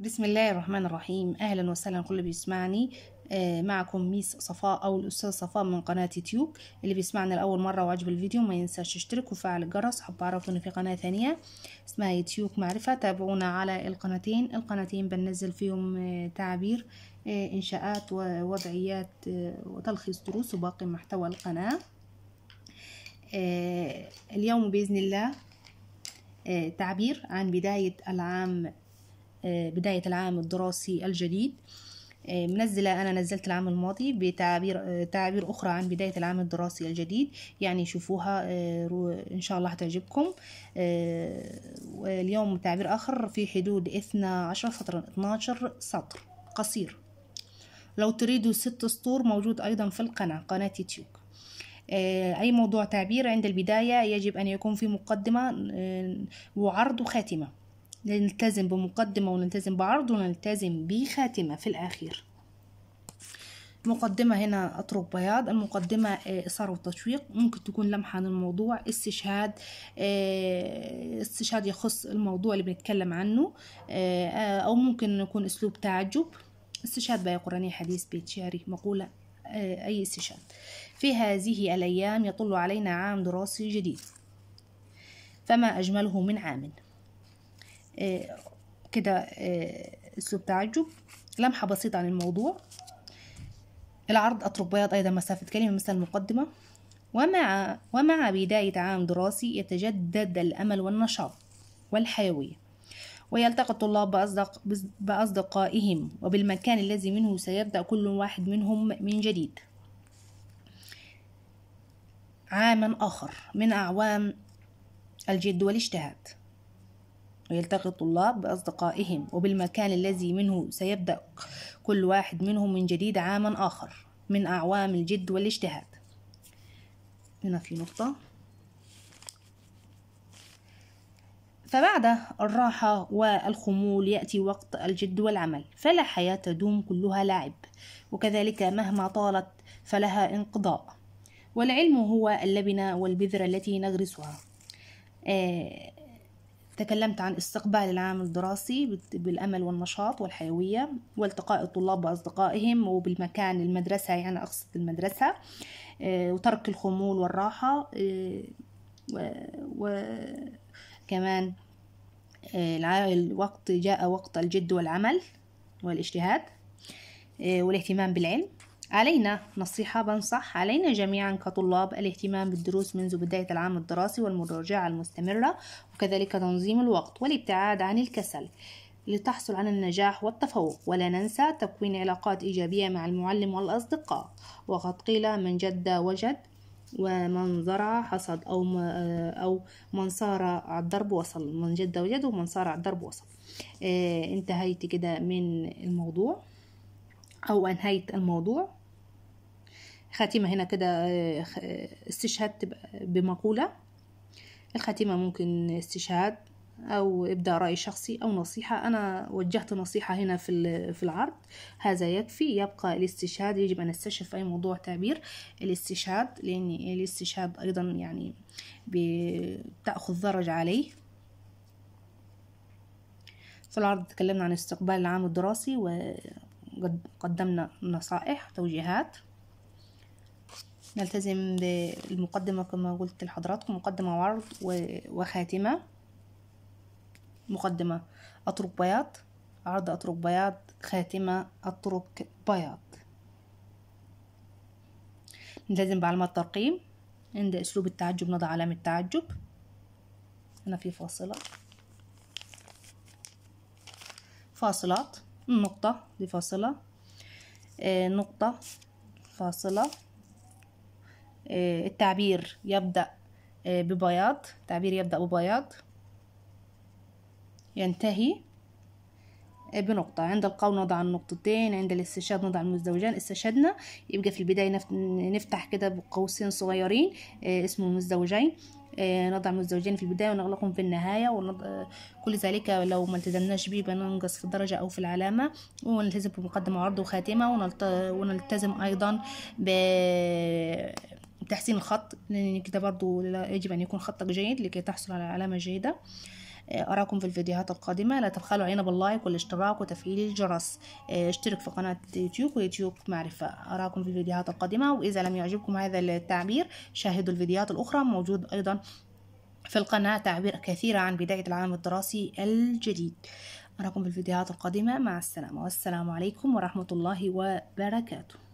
بسم الله الرحمن الرحيم اهلا وسهلا كل بيسمعني آه معكم ميس صفاء او الاستاذ صفاء من قناه تيوب اللي بيسمعنا لاول مره وعجب الفيديو ما ينساش يشترك وفعل الجرس حب اعرف ان في قناه ثانيه اسمها يوتيوب معرفه تابعونا على القناتين القناتين بننزل فيهم آه آه انشاءات ووضعيات آه، وتلخيص دروس وباقي محتوى القناه آه، اليوم باذن الله آه، تعبير عن بداية العام آه، بداية العام الدراسي الجديد آه، منزلة أنا نزلت العام الماضي بتعابير آه، تعابير أخرى عن بداية العام الدراسي الجديد يعني شوفوها إن شاء الله هتعجبكم اليوم تعبير آخر في حدود 12 سطر 12 سطر قصير لو تريدوا ست سطور موجود أيضا في القناة قناة يوتيوب أي موضوع تعبير عند البداية يجب أن يكون في مقدمة وعرض وخاتمة نلتزم بمقدمة ونلتزم بعرض ونلتزم بخاتمة في الآخر مقدمة هنا أطرق بياض المقدمة آه، إثارة وتشويق ممكن تكون لمحة عن الموضوع استشهاد آه، استشهاد يخص الموضوع اللي بنتكلم عنه آه، أو ممكن يكون أسلوب تعجب استشهاد بيا قرآني حديث بيت شعري مقولة أي استشهاد في هذه الأيام يطل علينا عام دراسي جديد فما أجمله من عام آه، كده اسلوب آه، تعجب لمحه بسيطه عن الموضوع العرض اطرق بياض أيضا مسافة كلمة مثل المقدمة ومع ومع بداية عام دراسي يتجدد الأمل والنشاط والحيوية ويلتقي الطلاب بأصدق بأصدقائهم وبالمكان الذي منه سيبدأ كل واحد منهم من جديد عاما آخر من أعوام الجد والاجتهاد ويلتقي الطلاب بأصدقائهم وبالمكان الذي منه سيبدأ كل واحد منهم من جديد عاما آخر من أعوام الجد والاجتهاد هنا في نقطة فبعد الراحة والخمول يأتي وقت الجد والعمل فلا حياة تدوم كلها لعب وكذلك مهما طالت فلها انقضاء والعلم هو اللبنة والبذرة التي نغرسها آه، تكلمت عن استقبال العام الدراسي بالأمل والنشاط والحيوية والتقاء الطلاب بأصدقائهم وبالمكان المدرسة يعني أقصد المدرسة آه، وترك الخمول والراحة آه، وكمان الوقت آه، جاء وقت الجد والعمل والاجتهاد والاهتمام بالعلم علينا نصيحة بنصح علينا جميعا كطلاب الاهتمام بالدروس منذ بداية العام الدراسي والمراجعة المستمرة وكذلك تنظيم الوقت والابتعاد عن الكسل لتحصل على النجاح والتفوق ولا ننسى تكوين علاقات إيجابية مع المعلم والأصدقاء وقد قيل من جد وجد ومن زرع حصد أو آه، أو من صار على الدرب وصل من جد وجد ومن صار على الدرب وصل آه، انتهيت كده من الموضوع أو أنهيت الموضوع خاتمة هنا كده آه، استشهدت بمقولة الخاتمة ممكن استشهاد أو إبداء رأي شخصي أو نصيحة أنا وجهت نصيحة هنا في في العرض هذا يكفي يبقى الاستشهاد يجب أن نستشف أي موضوع تعبير الاستشهاد لأن الاستشهاد أيضا يعني بتأخذ درجة عليه في العرض تكلمنا عن استقبال العام الدراسي وقدمنا نصائح توجيهات نلتزم بالمقدمة كما قلت لحضراتكم مقدمة وعرض وخاتمة مقدمة أترك بياض عرض أترك بياض خاتمة أترك بياض نلتزم بعلامة ترقيم عند أسلوب التعجب نضع علامة تعجب هنا في فاصلة فاصلات نقطة لفاصلة آه نقطة فاصلة آه، التعبير يبدأ آه، ببياض التعبير يبدأ ببياض ينتهي آه، بنقطة عند القول نضع النقطتين عند الاستشهاد نضع المزدوجان استشهدنا يبقى في البداية نفتح كده بقوسين صغيرين اسمه مزدوجين نضع مزدوجين في البداية ونغلقهم في النهاية ونض... كل ذلك لو ما التزمناش به بننقص في الدرجة أو في العلامة ونلتزم بمقدمة عرض وخاتمة ونلت... ونلتزم أيضا ب... تحسين الخط لأن كده برضو يجب أن يكون خطك جيد لكي تحصل على علامة جيدة آه، أراكم في الفيديوهات القادمة لا تبخلوا علينا باللايك والاشتراك وتفعيل الجرس آه، اشترك في قناة يوتيوب ويوتيوب معرفة أراكم في الفيديوهات القادمة وإذا لم يعجبكم هذا التعبير شاهدوا الفيديوهات الأخرى موجود أيضا في القناة تعبير كثيرة عن بداية العام الدراسي الجديد أراكم في الفيديوهات القادمة مع السلامة والسلام عليكم ورحمة الله وبركاته